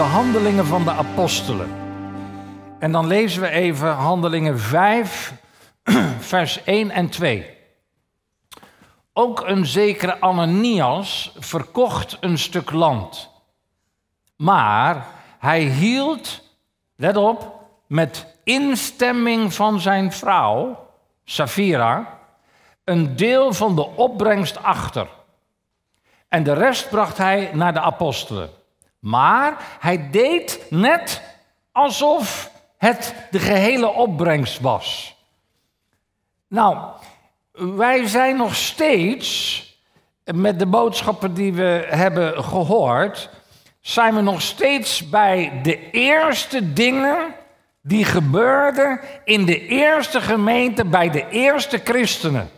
de handelingen van de apostelen. En dan lezen we even handelingen 5, vers 1 en 2. Ook een zekere Ananias verkocht een stuk land. Maar hij hield, let op, met instemming van zijn vrouw, Safira, een deel van de opbrengst achter. En de rest bracht hij naar de apostelen. Maar hij deed net alsof het de gehele opbrengst was. Nou, wij zijn nog steeds met de boodschappen die we hebben gehoord, zijn we nog steeds bij de eerste dingen die gebeurden in de eerste gemeente, bij de eerste christenen,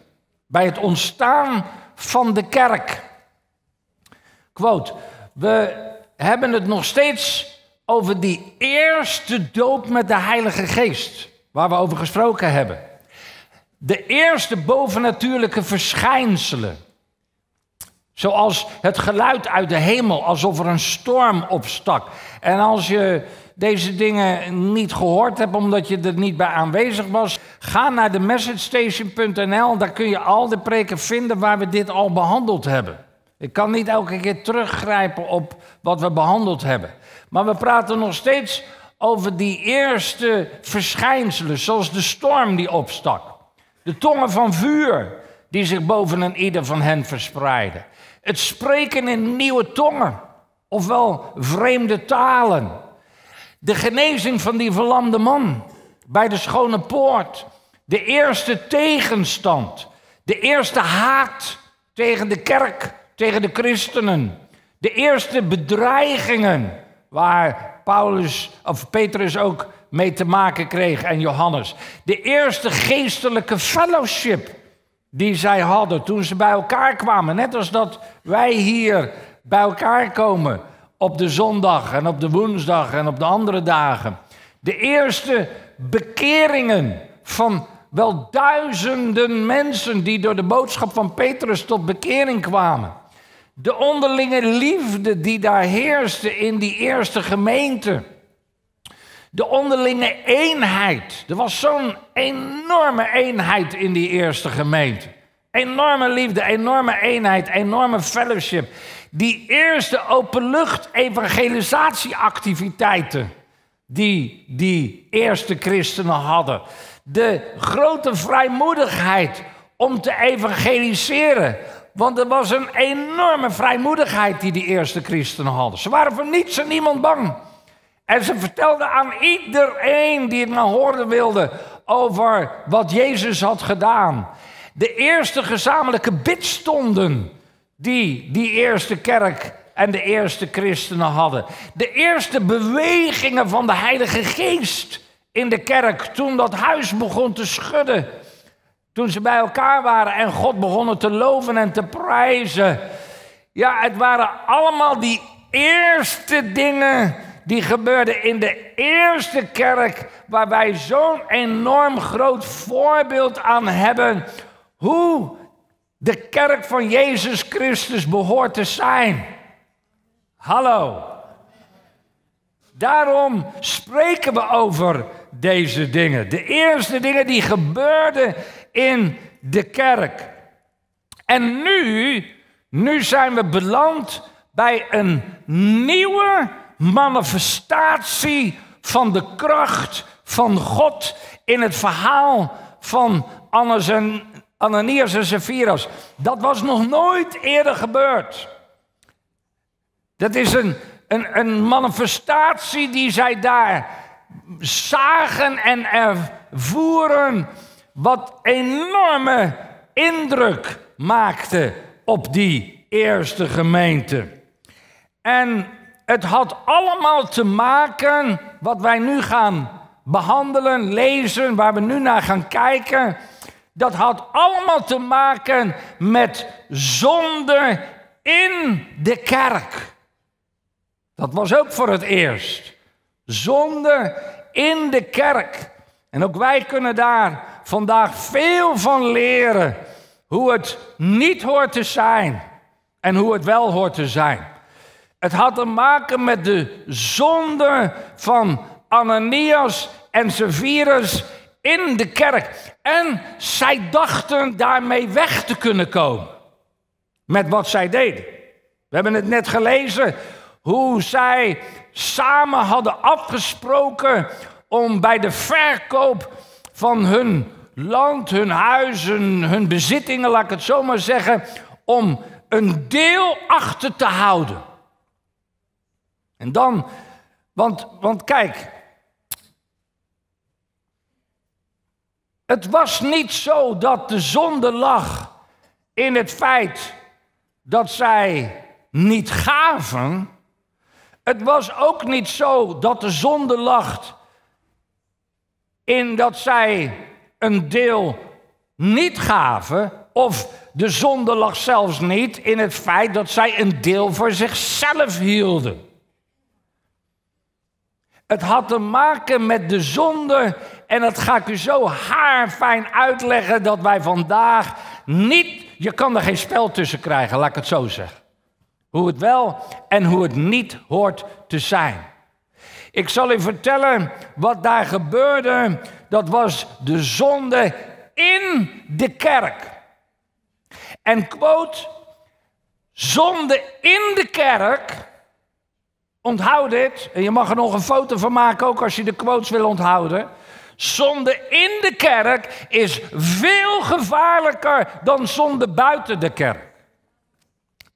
bij het ontstaan van de kerk. Quote, we hebben het nog steeds over die eerste doop met de Heilige Geest, waar we over gesproken hebben. De eerste bovennatuurlijke verschijnselen. Zoals het geluid uit de hemel, alsof er een storm opstak. En als je deze dingen niet gehoord hebt omdat je er niet bij aanwezig was, ga naar de messagestation.nl. Daar kun je al de preken vinden waar we dit al behandeld hebben. Ik kan niet elke keer teruggrijpen op wat we behandeld hebben. Maar we praten nog steeds over die eerste verschijnselen, zoals de storm die opstak. De tongen van vuur die zich boven een ieder van hen verspreidden. Het spreken in nieuwe tongen, ofwel vreemde talen. De genezing van die verlamde man bij de schone poort. De eerste tegenstand, de eerste haat tegen de kerk tegen de christenen. De eerste bedreigingen waar Paulus of Petrus ook mee te maken kreeg en Johannes. De eerste geestelijke fellowship die zij hadden toen ze bij elkaar kwamen. Net als dat wij hier bij elkaar komen op de zondag en op de woensdag en op de andere dagen. De eerste bekeringen van wel duizenden mensen die door de boodschap van Petrus tot bekering kwamen. De onderlinge liefde die daar heerste in die eerste gemeente. De onderlinge eenheid. Er was zo'n enorme eenheid in die eerste gemeente. Enorme liefde, enorme eenheid, enorme fellowship. Die eerste openlucht evangelisatieactiviteiten die die eerste christenen hadden. De grote vrijmoedigheid om te evangeliseren, want er was een enorme vrijmoedigheid die die eerste christenen hadden. Ze waren voor niets en niemand bang. En ze vertelden aan iedereen die het maar nou horen wilde over wat Jezus had gedaan. De eerste gezamenlijke bidstonden die die eerste kerk en de eerste christenen hadden. De eerste bewegingen van de Heilige Geest in de kerk toen dat huis begon te schudden. Toen ze bij elkaar waren en God begonnen te loven en te prijzen. Ja, het waren allemaal die eerste dingen die gebeurden in de eerste kerk, waar wij zo'n enorm groot voorbeeld aan hebben hoe de kerk van Jezus Christus behoort te zijn. Hallo. Daarom spreken we over deze dingen. De eerste dingen die gebeurden in de kerk. En nu, nu zijn we beland bij een nieuwe manifestatie van de kracht van God in het verhaal van Annas en, Ananias en Sephiras. Dat was nog nooit eerder gebeurd. Dat is een, een, een manifestatie die zij daar zagen en ervoeren wat enorme indruk maakte op die eerste gemeente. En het had allemaal te maken, wat wij nu gaan behandelen, lezen, waar we nu naar gaan kijken, dat had allemaal te maken met zonde in de kerk. Dat was ook voor het eerst. Zonde in de kerk. En ook wij kunnen daar vandaag veel van leren hoe het niet hoort te zijn en hoe het wel hoort te zijn. Het had te maken met de zonde van Ananias en Severus in de kerk. En zij dachten daarmee weg te kunnen komen met wat zij deden. We hebben het net gelezen hoe zij samen hadden afgesproken om bij de verkoop van hun land, hun huizen, hun bezittingen, laat ik het zo maar zeggen, om een deel achter te houden. En dan, want, want kijk, het was niet zo dat de zonde lag in het feit dat zij niet gaven. Het was ook niet zo dat de zonde lag in dat zij een deel niet gaven, of de zonde lag zelfs niet in het feit dat zij een deel voor zichzelf hielden. Het had te maken met de zonde en dat ga ik u zo haarfijn uitleggen dat wij vandaag niet, je kan er geen spel tussen krijgen, laat ik het zo zeggen. Hoe het wel en hoe het niet hoort te zijn. Ik zal u vertellen wat daar gebeurde dat was de zonde in de kerk. En quote, zonde in de kerk, onthoud dit, en je mag er nog een foto van maken ook als je de quotes wil onthouden. Zonde in de kerk is veel gevaarlijker dan zonde buiten de kerk.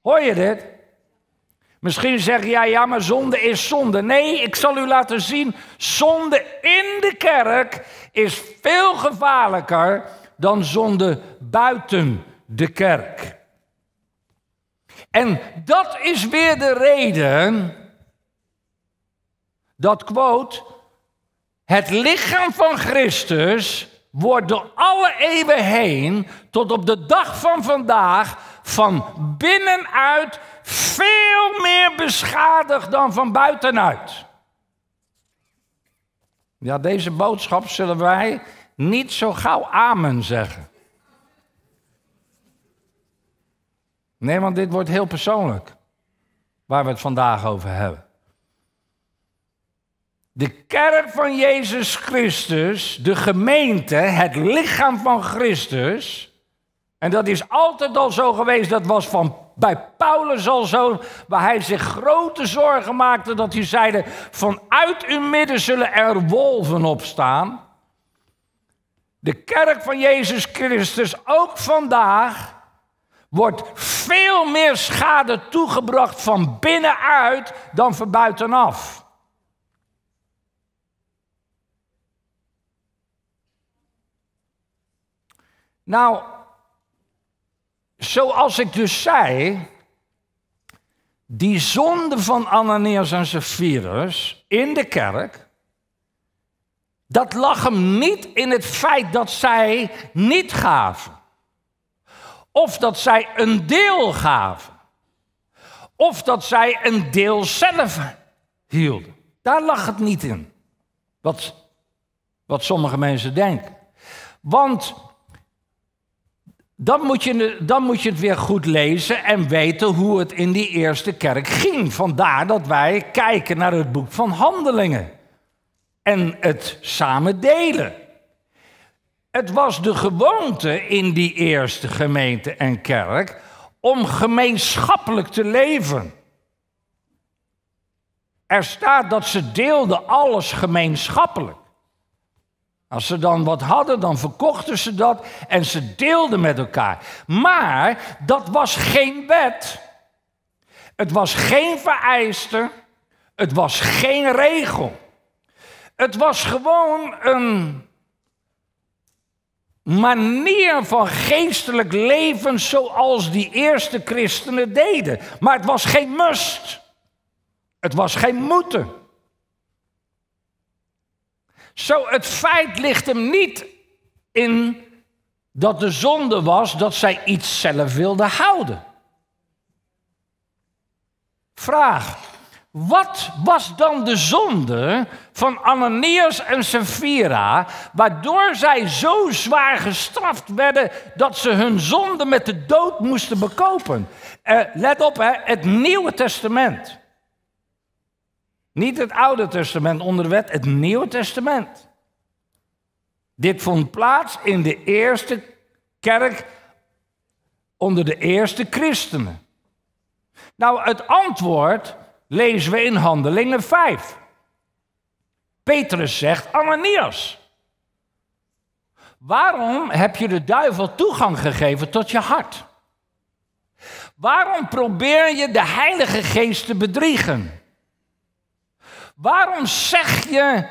Hoor je dit? Misschien zeg jij, ja, maar zonde is zonde. Nee, ik zal u laten zien, zonde in de kerk is veel gevaarlijker dan zonde buiten de kerk. En dat is weer de reden dat quote, het lichaam van Christus wordt door alle eeuwen heen tot op de dag van vandaag van binnenuit veel meer beschadigd dan van buitenuit. Ja, deze boodschap zullen wij niet zo gauw amen zeggen. Nee, want dit wordt heel persoonlijk. Waar we het vandaag over hebben. De kerk van Jezus Christus, de gemeente, het lichaam van Christus. En dat is altijd al zo geweest, dat was van bij Paulus al zo, waar hij zich grote zorgen maakte dat hij zeide, vanuit uw midden zullen er wolven opstaan. De kerk van Jezus Christus, ook vandaag, wordt veel meer schade toegebracht van binnenuit dan van buitenaf. Nou, Zoals ik dus zei, die zonde van Ananias en Zephyrus in de kerk, dat lag hem niet in het feit dat zij niet gaven. Of dat zij een deel gaven. Of dat zij een deel zelf hielden. Daar lag het niet in. Wat, wat sommige mensen denken. Want dan moet, je, dan moet je het weer goed lezen en weten hoe het in die eerste kerk ging. Vandaar dat wij kijken naar het boek van Handelingen en het samen delen. Het was de gewoonte in die eerste gemeente en kerk om gemeenschappelijk te leven. Er staat dat ze deelden alles gemeenschappelijk. Als ze dan wat hadden, dan verkochten ze dat en ze deelden met elkaar. Maar dat was geen wet. Het was geen vereiste. Het was geen regel. Het was gewoon een manier van geestelijk leven zoals die eerste christenen deden. Maar het was geen must. Het was geen moeten. Zo, het feit ligt hem niet in dat de zonde was dat zij iets zelf wilde houden. Vraag, wat was dan de zonde van Ananias en Sapphira, waardoor zij zo zwaar gestraft werden dat ze hun zonde met de dood moesten bekopen? Eh, let op, hè, het Nieuwe Testament. Niet het Oude Testament onder de wet, het Nieuwe Testament. Dit vond plaats in de eerste kerk onder de eerste christenen. Nou, het antwoord lezen we in Handelingen 5. Petrus zegt, Ananias, waarom heb je de duivel toegang gegeven tot je hart? Waarom probeer je de Heilige Geest te bedriegen? Waarom zeg je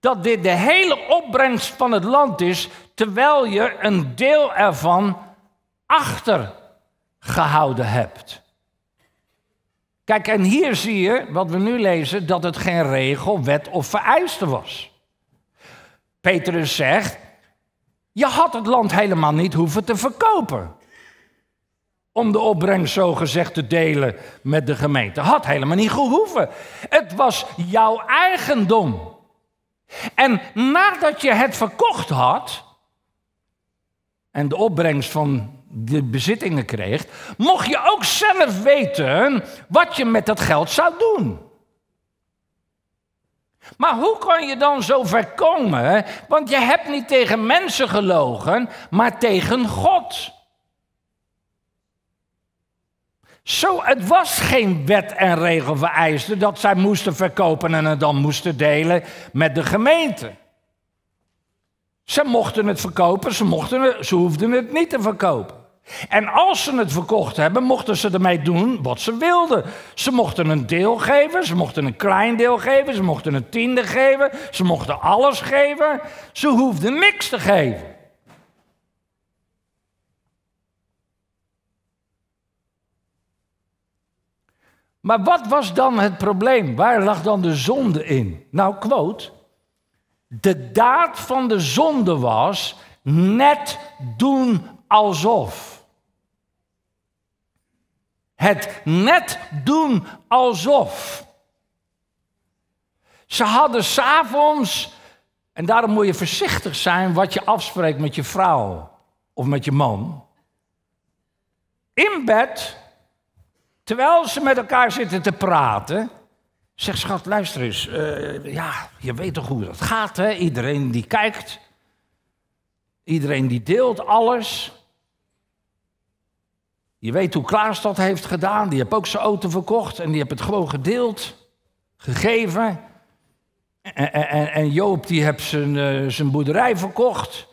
dat dit de hele opbrengst van het land is, terwijl je een deel ervan achtergehouden hebt? Kijk, en hier zie je, wat we nu lezen, dat het geen regel, wet of vereiste was. Petrus zegt, je had het land helemaal niet hoeven te verkopen om de opbrengst zo gezegd te delen met de gemeente. Had helemaal niet gehoeven. Het was jouw eigendom. En nadat je het verkocht had en de opbrengst van de bezittingen kreeg, mocht je ook zelf weten wat je met dat geld zou doen. Maar hoe kan je dan zo ver Want je hebt niet tegen mensen gelogen, maar tegen God. Zo, het was geen wet en regel vereiste dat zij moesten verkopen en het dan moesten delen met de gemeente. Ze mochten het verkopen, ze, mochten het, ze hoefden het niet te verkopen. En als ze het verkocht hebben, mochten ze ermee doen wat ze wilden. Ze mochten een deel geven, ze mochten een klein deel geven, ze mochten een tiende geven, ze mochten alles geven. Ze hoefden niks te geven. Maar wat was dan het probleem? Waar lag dan de zonde in? Nou, quote. De daad van de zonde was net doen alsof. Het net doen alsof. Ze hadden s'avonds, en daarom moet je voorzichtig zijn wat je afspreekt met je vrouw of met je man. In bed Terwijl ze met elkaar zitten te praten, zegt schat, luister eens, eh, ja, je weet toch hoe dat gaat, hè? Iedereen die kijkt, iedereen die deelt alles. Je weet hoe Klaas dat heeft gedaan, die heeft ook zijn auto verkocht en die heeft het gewoon gedeeld, gegeven. En, Joop die heeft zijn, eh, zijn boerderij verkocht.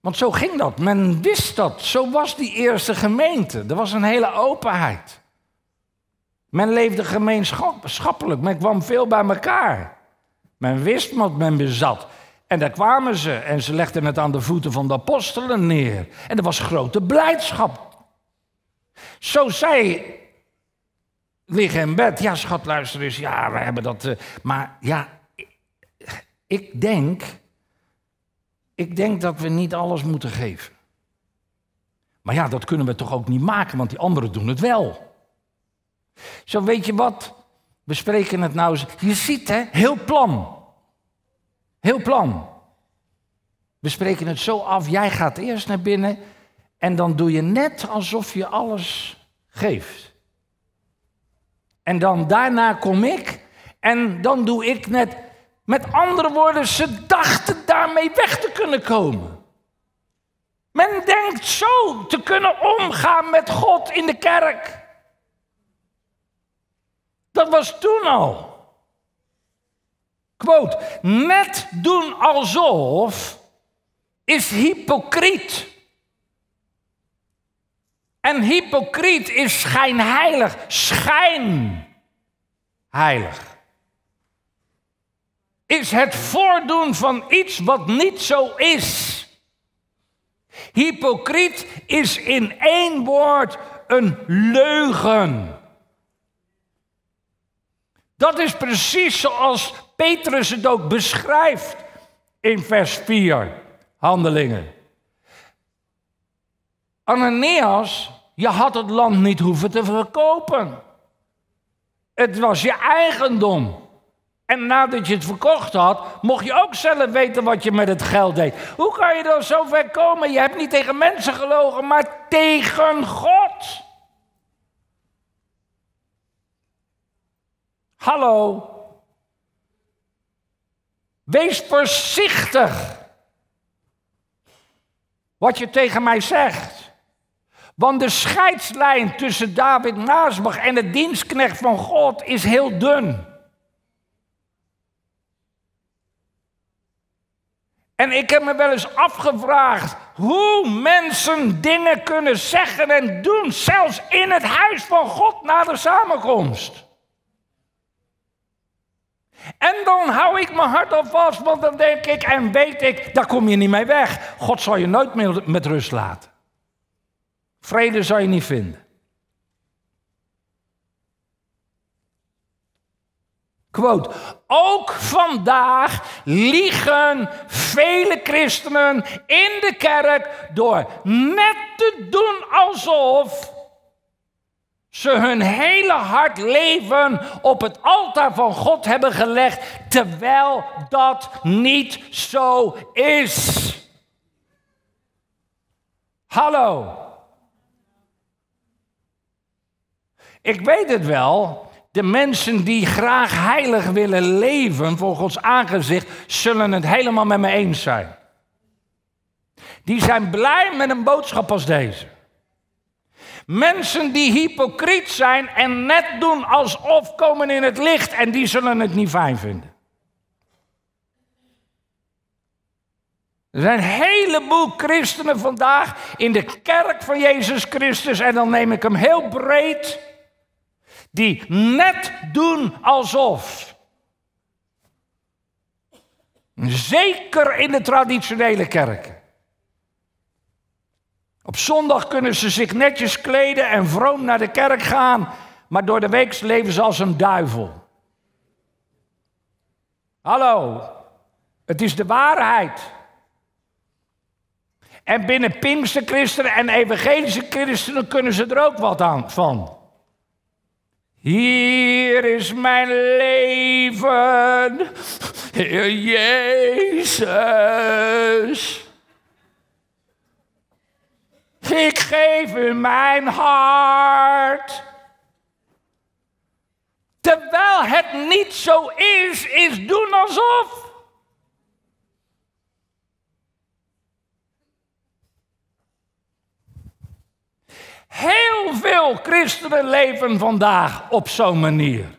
Want zo ging dat. Men wist dat. Zo was die eerste gemeente. Er was een hele openheid. Men leefde gemeenschappelijk, men kwam veel bij elkaar. Men wist wat men bezat. En daar kwamen ze en ze legden het aan de voeten van de apostelen neer. En er was grote blijdschap. Zo zei liggen in bed, ja schat luister eens, ja we hebben dat. Eh, maar ja, ik denk, ik denk dat we niet alles moeten geven. Maar ja, dat kunnen we toch ook niet maken, want die anderen doen het wel. Zo weet je wat? We spreken het nou eens. Je ziet hè, heel plan. Heel plan. We spreken het zo af, jij gaat eerst naar binnen en dan doe je net alsof je alles geeft. En dan daarna kom ik en dan doe ik net, met andere woorden, ze dachten daarmee weg te kunnen komen. Men denkt zo te kunnen omgaan met God in de kerk. Dat was toen al. Quote, net doen alsof is hypocriet. En hypocriet is schijnheilig, schijnheilig. Is het voordoen van iets wat niet zo is. Hypocriet is in één woord een leugen. Dat is precies zoals Petrus het ook beschrijft in vers 4, handelingen. Ananias, je had het land niet hoeven te verkopen. Het was je eigendom. En nadat je het verkocht had, mocht je ook zelf weten wat je met het geld deed. Hoe kan je dan zo ver komen? Je hebt niet tegen mensen gelogen, maar tegen God. Hallo. Wees voorzichtig wat je tegen mij zegt. Want de scheidslijn tussen David Naasbach en de dienstknecht van God is heel dun. En ik heb me wel eens afgevraagd hoe mensen dingen kunnen zeggen en doen, zelfs in het huis van God na de samenkomst. En dan hou ik mijn hart al vast, want dan denk ik en weet ik, daar kom je niet mee weg. God zal je nooit meer met rust laten. Vrede zal je niet vinden. Quote, ook vandaag liegen vele christenen in de kerk door net te doen alsof ze hun hele hart leven op het altaar van God hebben gelegd, terwijl dat niet zo is. Hallo. Ik weet het wel. De mensen die graag heilig willen leven voor Gods aangezicht, zullen het helemaal met me eens zijn. Die zijn blij met een boodschap als deze. Mensen die hypocriet zijn en net doen alsof komen in het licht en die zullen het niet fijn vinden. Er zijn een heleboel christenen vandaag in de kerk van Jezus Christus, en dan neem ik hem heel breed, die net doen alsof. Zeker in de traditionele kerken. Op zondag kunnen ze zich netjes kleden en vroom naar de kerk gaan, maar door de week leven ze als een duivel. Hallo, het is de waarheid. En binnen Pinkse christenen en evangelische christenen kunnen ze er ook wat aan van. Hier is mijn leven, Heer Jezus ik geef u mijn hart. Terwijl het niet zo is, is doen alsof. Heel veel christenen leven vandaag op zo'n manier.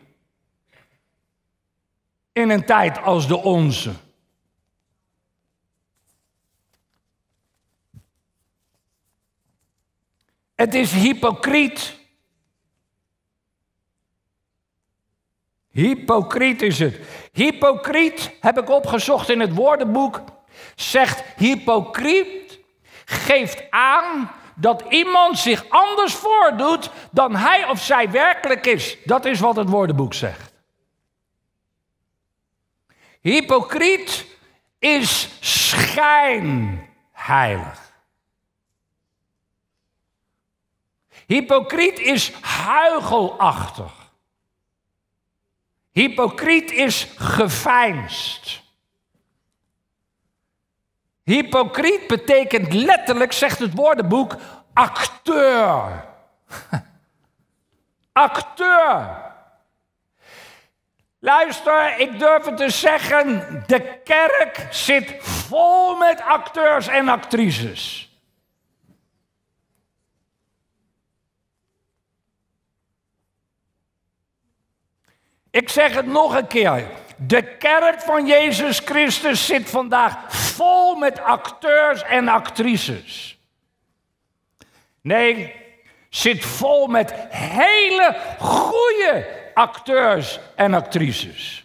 In een tijd als de onze. Het is hypocriet. Hypocriet is het. Hypocriet heb ik opgezocht in het woordenboek. Zegt hypocriet geeft aan dat iemand zich anders voordoet dan hij of zij werkelijk is. Dat is wat het woordenboek zegt. Hypocriet is schijnheilig. Hypocriet is huigelachtig. Hypocriet is geveinst. Hypocriet betekent letterlijk, zegt het woordenboek, acteur. acteur. Luister, ik durf het te zeggen, de kerk zit vol met acteurs en actrices. Ik zeg het nog een keer. De kerk van Jezus Christus zit vandaag vol met acteurs en actrices. Nee, zit vol met hele goede acteurs en actrices.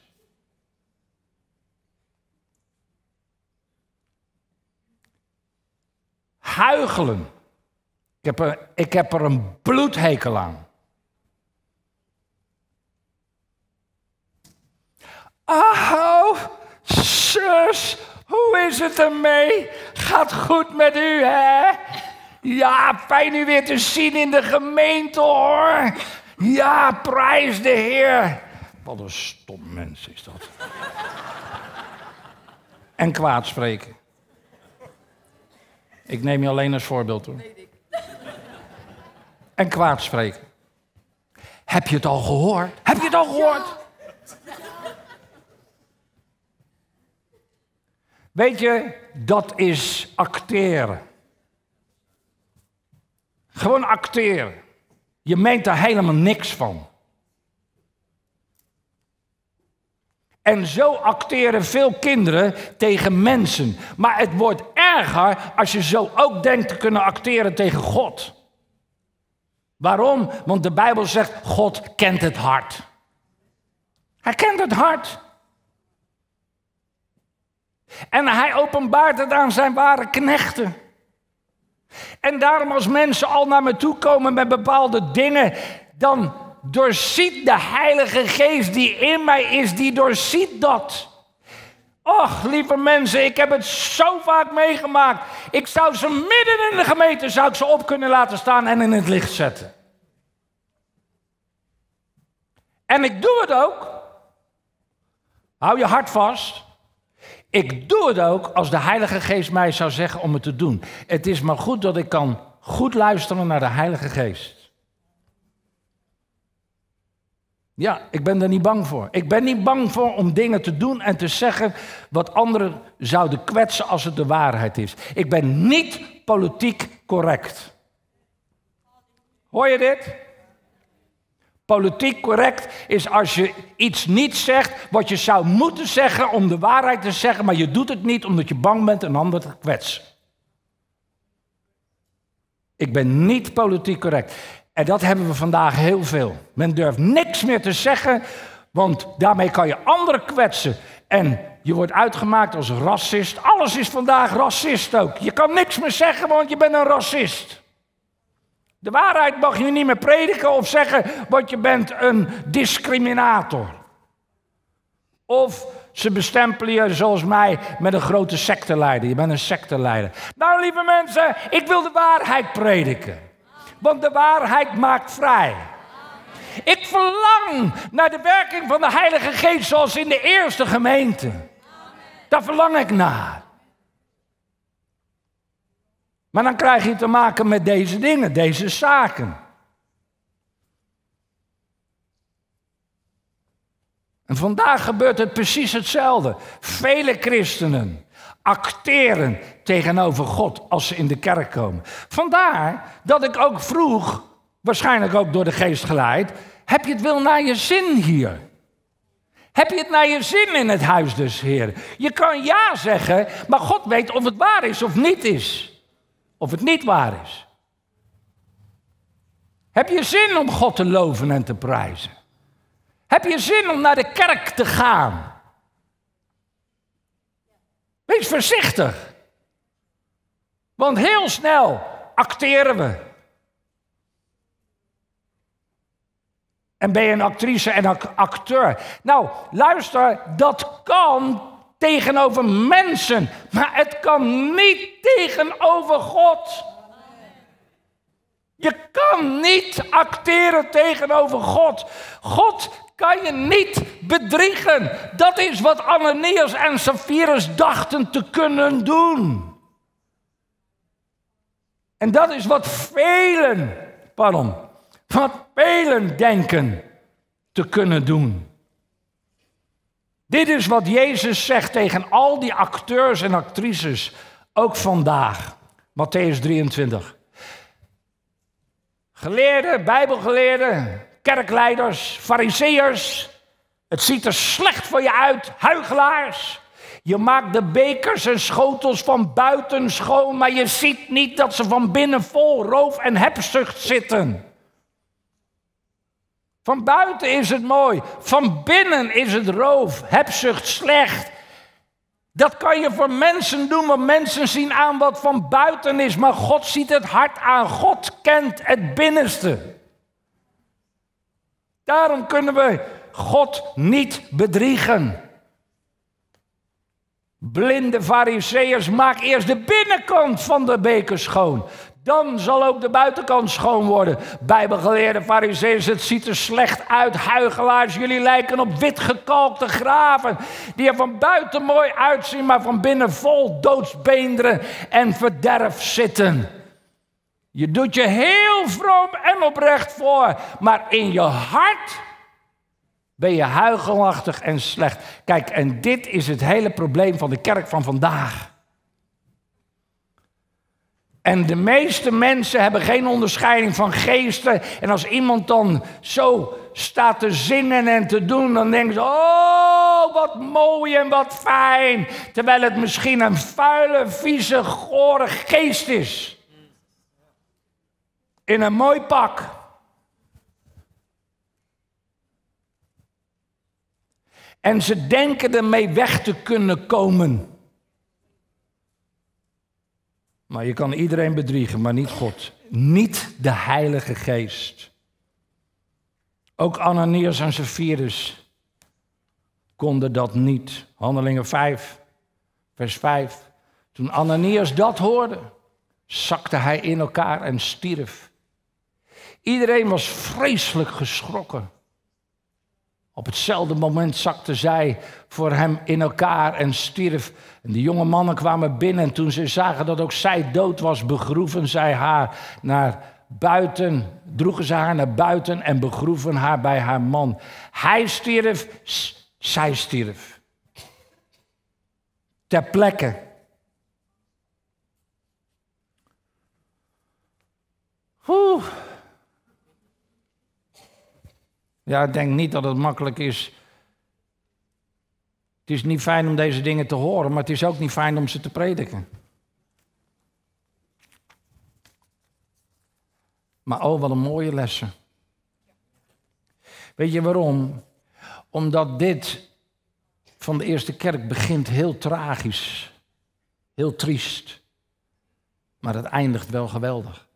Huigelen. Ik heb er, ik heb er een bloedhekel aan. Oh, zus, hoe is het ermee? Gaat goed met u, hè? Ja, fijn u weer te zien in de gemeente, hoor. Ja, prijs de Heer. Wat een stom mens is dat. en kwaad spreken. Ik neem je alleen als voorbeeld, hoor. En kwaad spreken. Heb je het al gehoord? Heb je het al gehoord? Ja. Weet je, dat is acteren. Gewoon acteren. Je meent daar helemaal niks van. En zo acteren veel kinderen tegen mensen. Maar het wordt erger als je zo ook denkt te kunnen acteren tegen God. Waarom? Want de Bijbel zegt: God kent het hart. Hij kent het hart. En hij openbaart het aan zijn ware knechten. En daarom als mensen al naar me toe komen met bepaalde dingen, dan doorziet de Heilige Geest die in mij is, die doorziet dat. Och, lieve mensen, ik heb het zo vaak meegemaakt. Ik zou ze midden in de gemeente zou ik ze op kunnen laten staan en in het licht zetten. En ik doe het ook. Hou je hart vast. Ik doe het ook als de Heilige Geest mij zou zeggen om het te doen. Het is maar goed dat ik kan goed luisteren naar de Heilige Geest. Ja, ik ben er niet bang voor. Ik ben niet bang voor om dingen te doen en te zeggen wat anderen zouden kwetsen als het de waarheid is. Ik ben niet politiek correct. Hoor je dit? Politiek correct is als je iets niet zegt wat je zou moeten zeggen om de waarheid te zeggen, maar je doet het niet omdat je bang bent een ander te kwetsen. Ik ben niet politiek correct. En dat hebben we vandaag heel veel. Men durft niks meer te zeggen, want daarmee kan je anderen kwetsen. En je wordt uitgemaakt als racist. Alles is vandaag racist ook. Je kan niks meer zeggen, want je bent een racist. De waarheid mag je niet meer prediken of zeggen, want je bent een discriminator. Of ze bestempelen je zoals mij met een grote secteleider. Je bent een secteleider. Nou, lieve mensen, ik wil de waarheid prediken. Want de waarheid maakt vrij. Ik verlang naar de werking van de Heilige Geest zoals in de eerste gemeente. Daar verlang ik naar. Maar dan krijg je te maken met deze dingen, deze zaken. En vandaag gebeurt het precies hetzelfde. Vele christenen acteren tegenover God als ze in de kerk komen. Vandaar dat ik ook vroeg, waarschijnlijk ook door de geest geleid, heb je het wel naar je zin hier? Heb je het naar je zin in het huis dus, Heer? Je kan ja zeggen, maar God weet of het waar is of niet is of het niet waar is. Heb je zin om God te loven en te prijzen? Heb je zin om naar de kerk te gaan? Wees voorzichtig. Want heel snel acteren we. En ben je een actrice en acteur? Nou, luister, dat kan tegenover mensen, maar het kan niet tegenover God. Je kan niet acteren tegenover God. God kan je niet bedriegen. Dat is wat Ananias en Sapphirus dachten te kunnen doen. En dat is wat velen, pardon, wat velen denken te kunnen doen. Dit is wat Jezus zegt tegen al die acteurs en actrices, ook vandaag. Matthäus 23. Geleerden, bijbelgeleerden, kerkleiders, fariseërs. Het ziet er slecht voor je uit, huigelaars. Je maakt de bekers en schotels van buiten schoon, maar je ziet niet dat ze van binnen vol roof en hebzucht zitten. Van buiten is het mooi, van binnen is het roof, hebzucht, slecht. Dat kan je voor mensen doen, want mensen zien aan wat van buiten is, maar God ziet het hart aan. God kent het binnenste. Daarom kunnen we God niet bedriegen. Blinde fariseërs, maak eerst de binnenkant van de beker schoon. Dan zal ook de buitenkant schoon worden. Bijbelgeleerde Farisees, het ziet er slecht uit. Huigelaars, jullie lijken op wit gekalkte graven. Die er van buiten mooi uitzien, maar van binnen vol doodsbeenderen en verderf zitten. Je doet je heel vroom en oprecht voor, maar in je hart ben je huigelachtig en slecht. Kijk, en dit is het hele probleem van de kerk van vandaag. En de meeste mensen hebben geen onderscheiding van geesten. En als iemand dan zo staat te zingen en te doen, dan denken ze: Oh, wat mooi en wat fijn. Terwijl het misschien een vuile, vieze, gore geest is. In een mooi pak. En ze denken ermee weg te kunnen komen. Maar je kan iedereen bedriegen, maar niet God. Niet de Heilige Geest. Ook Ananias en Zephyrus konden dat niet. Handelingen 5, vers 5. Toen Ananias dat hoorde, zakte hij in elkaar en stierf. Iedereen was vreselijk geschrokken. Op hetzelfde moment zakte zij voor hem in elkaar en stierf. En de jonge mannen kwamen binnen en toen ze zagen dat ook zij dood was, begroeven zij haar naar buiten, droegen ze haar naar buiten en begroeven haar bij haar man. Hij stierf, zij stierf. Ter plekke. Oeh. Ja, ik denk niet dat het makkelijk is. Het is niet fijn om deze dingen te horen, maar het is ook niet fijn om ze te prediken. Maar oh, wat een mooie lessen. Weet je waarom? Omdat dit van de eerste kerk begint heel tragisch, heel triest, maar het eindigt wel geweldig.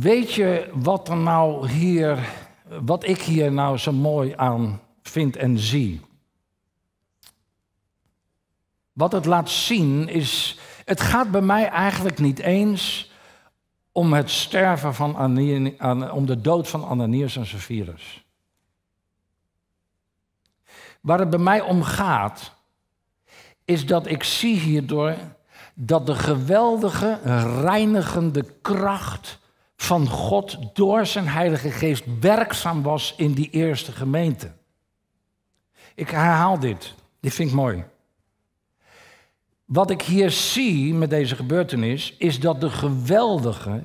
Weet je wat er nou hier, wat ik hier nou zo mooi aan vind en zie? Wat het laat zien is, het gaat bij mij eigenlijk niet eens om het sterven van om de dood van Ananias en Zephyrus. Waar het bij mij om gaat, is dat ik zie hierdoor dat de geweldige reinigende kracht van God door zijn Heilige Geest werkzaam was in die eerste gemeente. Ik herhaal dit, dit vind ik mooi. Wat ik hier zie met deze gebeurtenis is dat de geweldige,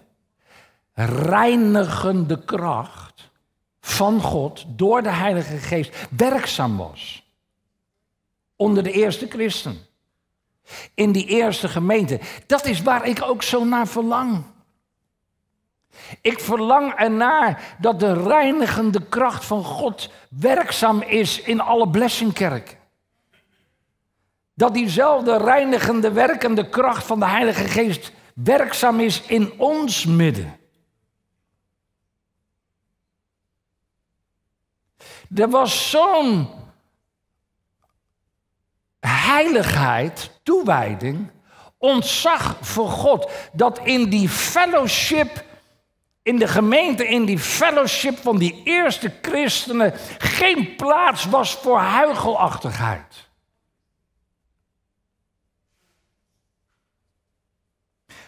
reinigende kracht van God door de Heilige Geest werkzaam was onder de eerste christen. In die eerste gemeente. Dat is waar ik ook zo naar verlang. Ik verlang ernaar dat de reinigende kracht van God werkzaam is in alle blessingkerken. Dat diezelfde reinigende werkende kracht van de Heilige Geest werkzaam is in ons midden. Er was zo'n heiligheid, toewijding, ontzag voor God, dat in die fellowship in de gemeente, in die fellowship van die eerste christenen, geen plaats was voor huigelachtigheid.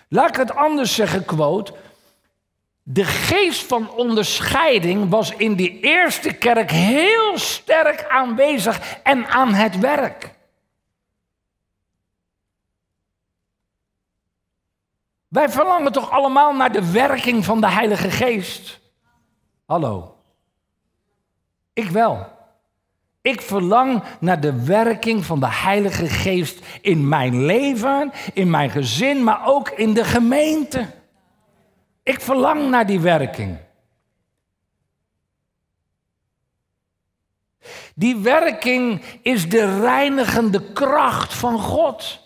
Laat ik het anders zeggen, quote. De geest van onderscheiding was in die eerste kerk heel sterk aanwezig en aan het werk. Wij verlangen toch allemaal naar de werking van de Heilige Geest? Hallo. Ik wel. Ik verlang naar de werking van de Heilige Geest in mijn leven, in mijn gezin, maar ook in de gemeente. Ik verlang naar die werking. Die werking is de reinigende kracht van God.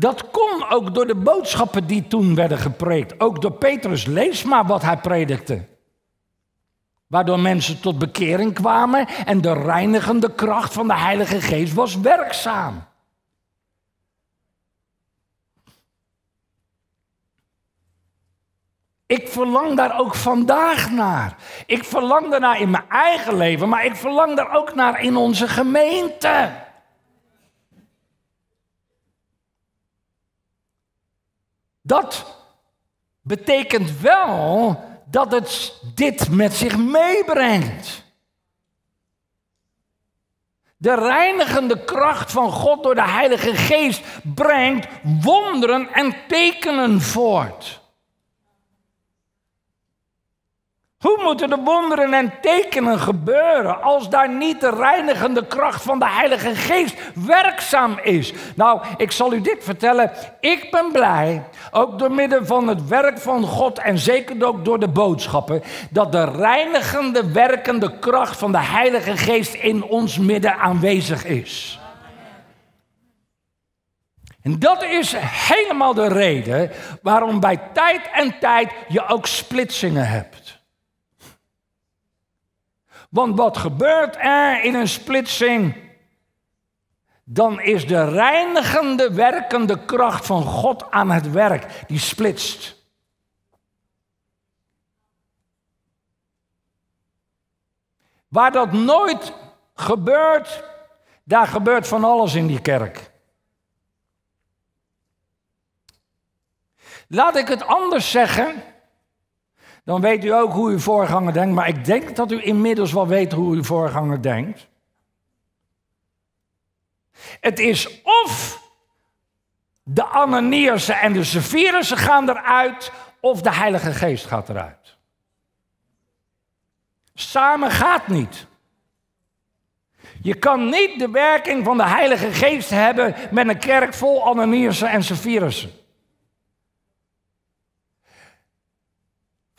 Dat kon ook door de boodschappen die toen werden gepreekt. Ook door Petrus. Lees maar wat hij predikte. Waardoor mensen tot bekering kwamen en de reinigende kracht van de Heilige Geest was werkzaam. Ik verlang daar ook vandaag naar. Ik verlang daarnaar in mijn eigen leven, maar ik verlang daar ook naar in onze gemeente. Dat betekent wel dat het dit met zich meebrengt. De reinigende kracht van God door de Heilige Geest brengt wonderen en tekenen voort. Hoe moeten de wonderen en tekenen gebeuren als daar niet de reinigende kracht van de Heilige Geest werkzaam is? Nou, ik zal u dit vertellen. Ik ben blij, ook door middel van het werk van God en zeker ook door de boodschappen, dat de reinigende werkende kracht van de Heilige Geest in ons midden aanwezig is. En dat is helemaal de reden waarom bij tijd en tijd je ook splitsingen hebt. Want wat gebeurt er in een splitsing? Dan is de reinigende werkende kracht van God aan het werk, die splitst. Waar dat nooit gebeurt, daar gebeurt van alles in die kerk. Laat ik het anders zeggen dan weet u ook hoe uw voorganger denkt. Maar ik denk dat u inmiddels wel weet hoe uw voorganger denkt. Het is of de Ananierse en de Sephirussen gaan eruit, of de Heilige Geest gaat eruit. Samen gaat niet. Je kan niet de werking van de Heilige Geest hebben met een kerk vol Ananierse en Sephirussen.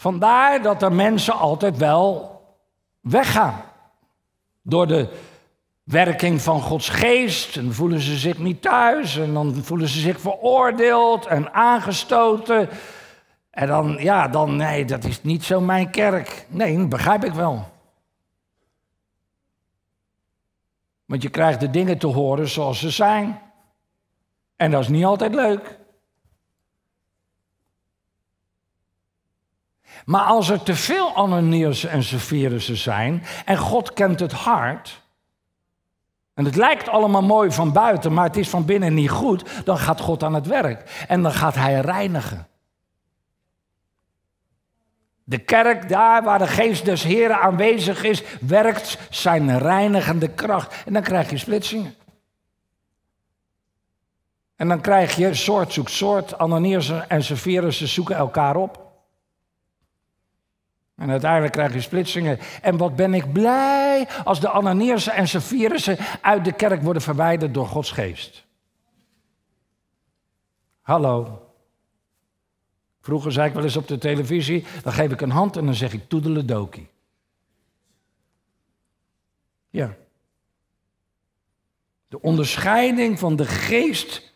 Vandaar dat er mensen altijd wel weggaan. Door de werking van Gods geest. En voelen ze zich niet thuis. En dan voelen ze zich veroordeeld en aangestoten. En dan, ja, dan, nee, dat is niet zo mijn kerk. Nee, dat begrijp ik wel. Want je krijgt de dingen te horen zoals ze zijn. En dat is niet altijd leuk. Maar als er te veel Ananias en Saphirussen zijn en God kent het hart, en het lijkt allemaal mooi van buiten, maar het is van binnen niet goed, dan gaat God aan het werk en dan gaat Hij reinigen. De kerk, daar waar de geest des Heren aanwezig is, werkt zijn reinigende kracht. En dan krijg je splitsingen. En dan krijg je soort zoekt soort, Ananias en Severus, zoeken elkaar op. En uiteindelijk krijg je splitsingen. En wat ben ik blij als de Ananiërsen en Saphirussen uit de kerk worden verwijderd door Gods geest. Hallo. Vroeger zei ik wel eens op de televisie, dan geef ik een hand en dan zeg ik toedeledokie. Ja. De onderscheiding van de geest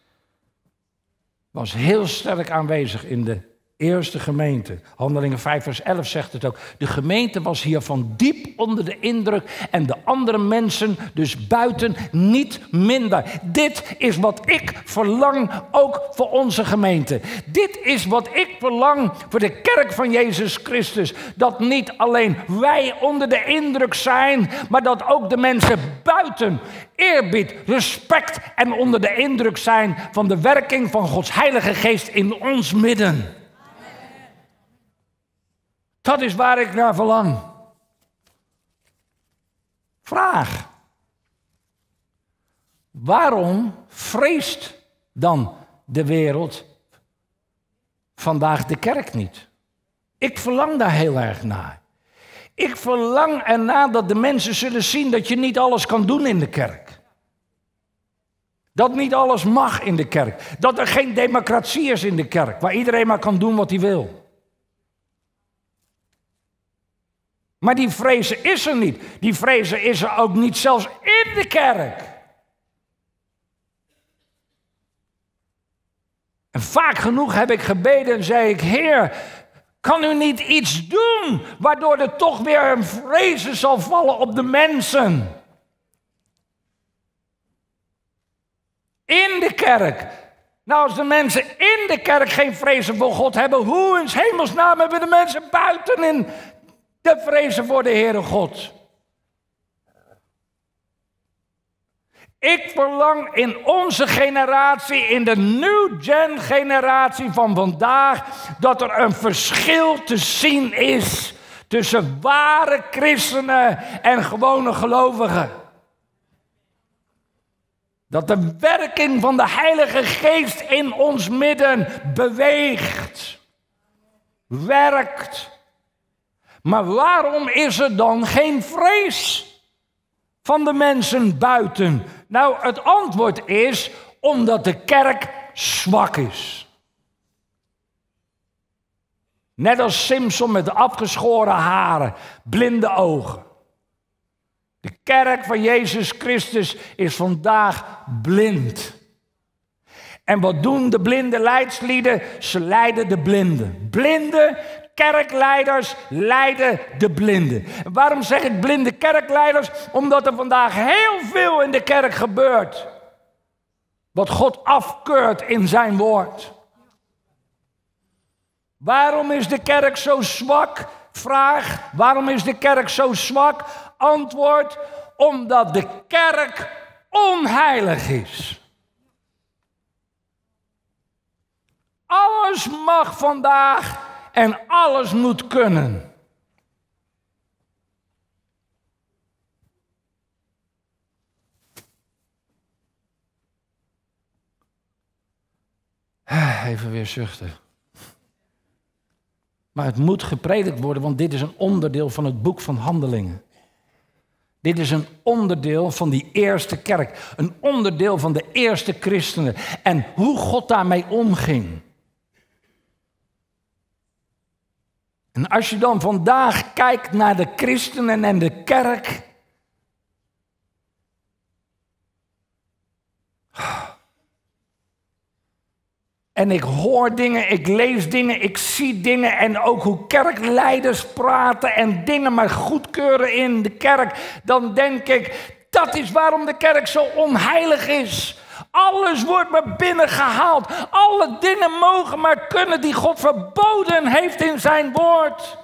was heel sterk aanwezig in de eerste gemeente. Handelingen 5 vers 11 zegt het ook. De gemeente was hiervan diep onder de indruk en de andere mensen dus buiten niet minder. Dit is wat ik verlang ook voor onze gemeente. Dit is wat ik verlang voor de kerk van Jezus Christus. Dat niet alleen wij onder de indruk zijn, maar dat ook de mensen buiten eerbied, respect en onder de indruk zijn van de werking van Gods Heilige Geest in ons midden. Dat is waar ik naar verlang. Vraag. Waarom vreest dan de wereld vandaag de kerk niet? Ik verlang daar heel erg naar. Ik verlang erna dat de mensen zullen zien dat je niet alles kan doen in de kerk. Dat niet alles mag in de kerk. Dat er geen democratie is in de kerk, waar iedereen maar kan doen wat hij wil. Maar die vrezen is er niet. Die vrezen is er ook niet zelfs in de kerk. En vaak genoeg heb ik gebeden en zei ik, Heer, kan u niet iets doen waardoor er toch weer een vrezen zal vallen op de mensen? In de kerk. Nou, als de mensen in de kerk geen vrezen voor God hebben, hoe in hemelsnaam hebben de mensen buiten in te vrezen voor de Heere God. Ik verlang in onze generatie, in de new gen generatie van vandaag, dat er een verschil te zien is tussen ware christenen en gewone gelovigen. Dat de werking van de Heilige Geest in ons midden beweegt, werkt. Maar waarom is er dan geen vrees van de mensen buiten? Nou, het antwoord is omdat de kerk zwak is. Net als Simpson met de afgeschoren haren, blinde ogen. De kerk van Jezus Christus is vandaag blind. En wat doen de blinde leidslieden? Ze leiden de blinden. Blinde kerkleiders leiden de blinden. waarom zeg ik blinde kerkleiders? Omdat er vandaag heel veel in de kerk gebeurt. Wat God afkeurt in zijn woord. Waarom is de kerk zo zwak? Vraag, waarom is de kerk zo zwak? Antwoord, omdat de kerk onheilig is. Alles mag vandaag en alles moet kunnen. Even weer zuchten. Maar het moet gepredikt worden, want dit is een onderdeel van het boek van Handelingen. Dit is een onderdeel van die eerste kerk, een onderdeel van de eerste christenen en hoe God daarmee omging. En als je dan vandaag kijkt naar de christenen en de kerk. En ik hoor dingen, ik lees dingen, ik zie dingen. En ook hoe kerkleiders praten en dingen maar goedkeuren in de kerk. Dan denk ik, dat is waarom de kerk zo onheilig is. Alles wordt maar binnengehaald. Alle dingen mogen maar kunnen die God verboden heeft in zijn woord.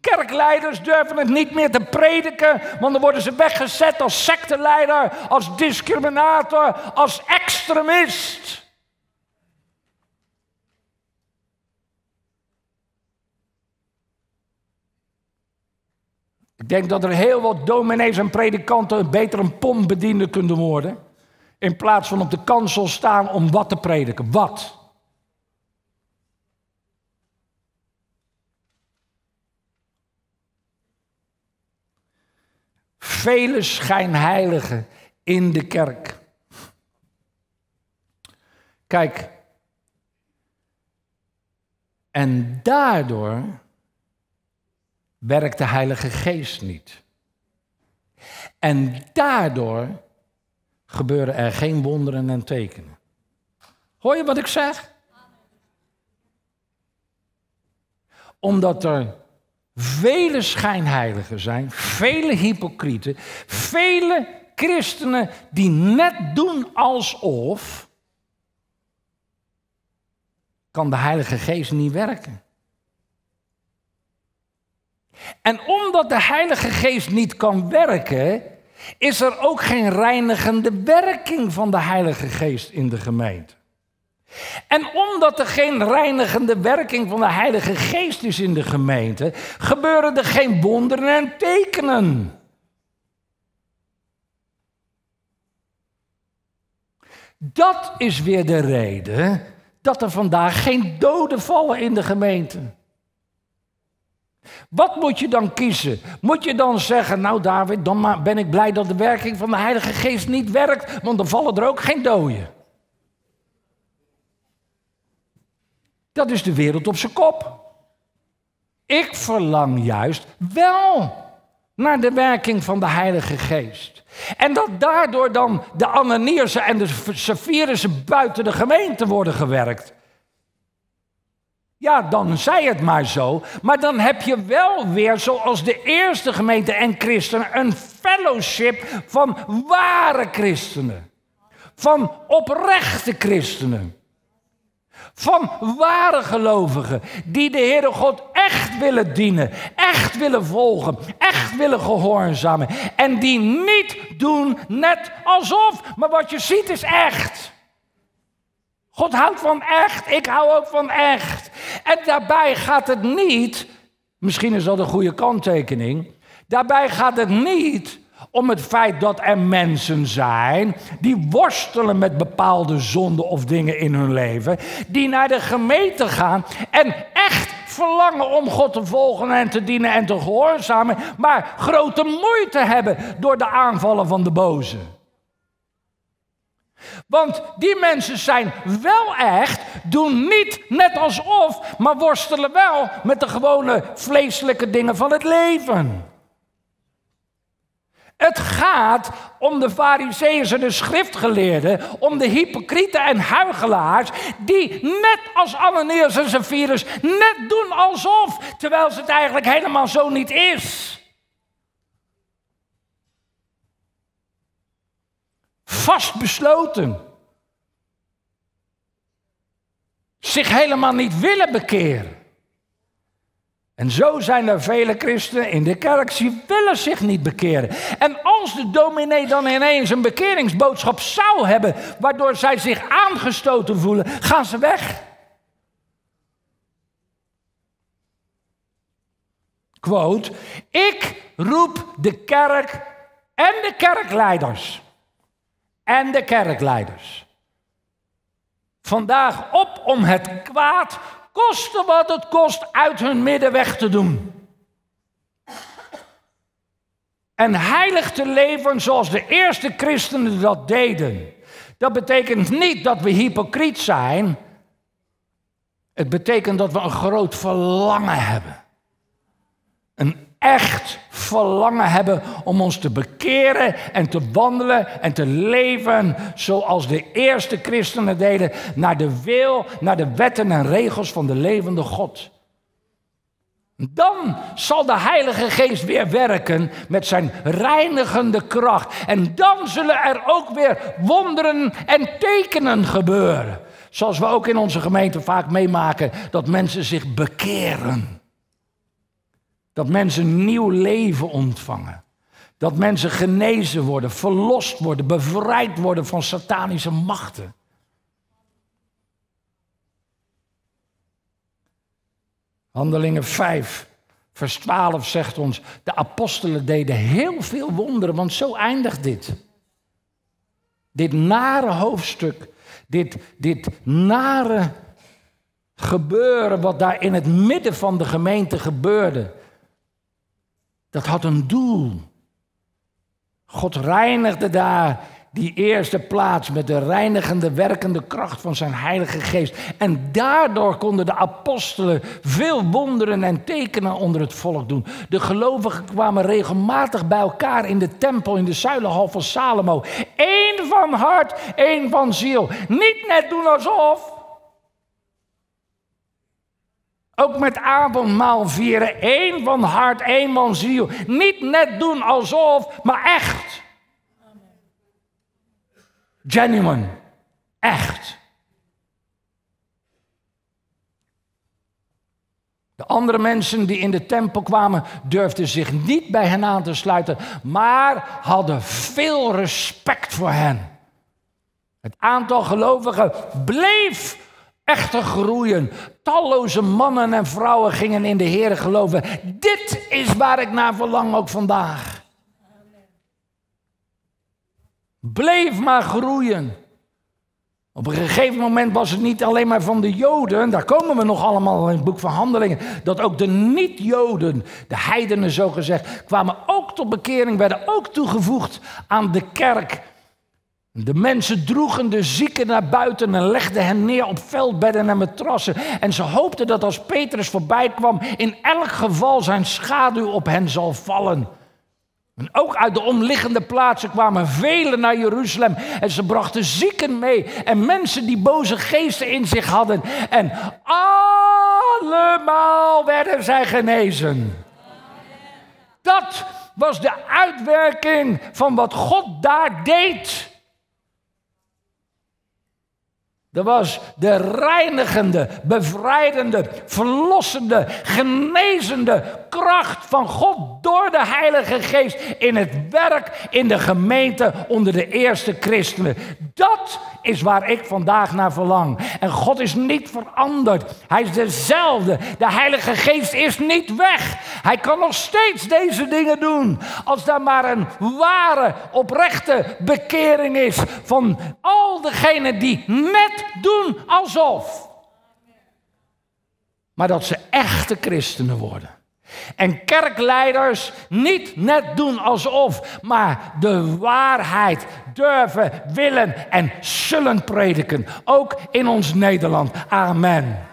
Kerkleiders durven het niet meer te prediken, want dan worden ze weggezet als secteleider, als discriminator, als extremist. Ik denk dat er heel wat dominees en predikanten beter een pompbediende kunnen worden. In plaats van op de kansel staan om wat te prediken. Wat? Vele schijnheiligen in de kerk. Kijk, en daardoor werkt de Heilige Geest niet. En daardoor gebeuren er geen wonderen en tekenen. Hoor je wat ik zeg? Omdat er vele schijnheiligen zijn, vele hypocrieten, vele christenen die net doen alsof, kan de Heilige Geest niet werken. En omdat de Heilige Geest niet kan werken, is er ook geen reinigende werking van de Heilige Geest in de gemeente. En omdat er geen reinigende werking van de Heilige Geest is in de gemeente, gebeuren er geen wonderen en tekenen. Dat is weer de reden dat er vandaag geen doden vallen in de gemeente. Wat moet je dan kiezen? Moet je dan zeggen, nou David, dan ben ik blij dat de werking van de Heilige Geest niet werkt, want dan vallen er ook geen doden. Dat is de wereld op zijn kop. Ik verlang juist wel naar de werking van de Heilige Geest. En dat daardoor dan de Ananiërse en de Sapphirussen buiten de gemeente worden gewerkt. Ja, dan zei het maar zo. Maar dan heb je wel weer, zoals de eerste gemeente en christenen, een fellowship van ware christenen. Van oprechte christenen. Van ware gelovigen die de Heere God echt willen dienen, echt willen volgen, echt willen gehoorzamen. En die niet doen net alsof, maar wat je ziet is echt. God houdt van echt, ik hou ook van echt. En daarbij gaat het niet, misschien is dat een goede kanttekening, daarbij gaat het niet om het feit dat er mensen zijn die worstelen met bepaalde zonden of dingen in hun leven, die naar de gemeente gaan en echt verlangen om God te volgen en te dienen en te gehoorzamen, maar grote moeite hebben door de aanvallen van de boze. Want die mensen zijn wel echt, doen niet net alsof, maar worstelen wel met de gewone vleeselijke dingen van het leven. Het gaat om de fariseeën en de schriftgeleerden, om de hypocrieten en huigelaars, die net als Ananias en Zephyrus, net doen alsof, terwijl ze het eigenlijk helemaal zo niet is. Vast besloten Zich helemaal niet willen bekeren. En zo zijn er vele christenen in de kerk, die willen zich niet bekeren. En als de dominee dan ineens een bekeringsboodschap zou hebben, waardoor zij zich aangestoten voelen, gaan ze weg. Quote, ik roep de kerk en de kerkleiders en de kerkleiders. Vandaag op om het kwaad, koste wat het kost, uit hun midden weg te doen. En heilig te leven zoals de eerste christenen dat deden. Dat betekent niet dat we hypocriet zijn. Het betekent dat we een groot verlangen hebben. Een echt verlangen hebben om ons te bekeren en te wandelen en te leven zoals de eerste christenen deden, naar de wil, naar de wetten en regels van de levende God. Dan zal de Heilige Geest weer werken met zijn reinigende kracht. En dan zullen er ook weer wonderen en tekenen gebeuren. Zoals we ook in onze gemeente vaak meemaken dat mensen zich bekeren. Dat mensen nieuw leven ontvangen. Dat mensen genezen worden, verlost worden, bevrijd worden van satanische machten. Handelingen 5, vers 12 zegt ons, de apostelen deden heel veel wonderen, want zo eindigt dit. Dit nare hoofdstuk, dit, dit nare gebeuren wat daar in het midden van de gemeente gebeurde dat had een doel. God reinigde daar die eerste plaats met de reinigende werkende kracht van zijn Heilige Geest. En daardoor konden de apostelen veel wonderen en tekenen onder het volk doen. De gelovigen kwamen regelmatig bij elkaar in de tempel, in de zuilenhal van Salomo. Eén van hart, één van ziel. Niet net doen alsof. Ook met avondmaal vieren. één van hart, één van ziel. Niet net doen alsof, maar echt. Genuine. Echt. De andere mensen die in de tempel kwamen, durfden zich niet bij hen aan te sluiten, maar hadden veel respect voor hen. Het aantal gelovigen bleef echter groeien. Talloze mannen en vrouwen gingen in de Heer geloven. Dit is waar ik naar verlang ook vandaag. Bleef maar groeien. Op een gegeven moment was het niet alleen maar van de Joden, daar komen we nog allemaal in het boek van Handelingen, dat ook de niet-Joden, de heidenen zo gezegd, kwamen ook tot bekering, werden ook toegevoegd aan de kerk de mensen droegen de zieken naar buiten en legden hen neer op veldbedden en matrassen. En ze hoopten dat als Petrus voorbij kwam, in elk geval zijn schaduw op hen zal vallen. En ook uit de omliggende plaatsen kwamen velen naar Jeruzalem. En ze brachten zieken mee en mensen die boze geesten in zich hadden. En allemaal werden zij genezen. Dat was de uitwerking van wat God daar deed. Dat was de reinigende, bevrijdende, verlossende, genezende kracht van God door de Heilige Geest in het werk in de gemeente onder de eerste christenen. Dat is waar ik vandaag naar verlang. En God is niet veranderd. Hij is dezelfde. De Heilige Geest is niet weg. Hij kan nog steeds deze dingen doen. Als daar maar een ware, oprechte bekering is van al degenen die met doen alsof. Maar dat ze echte christenen worden. En kerkleiders niet net doen alsof, maar de waarheid durven, willen en zullen prediken. Ook in ons Nederland. Amen.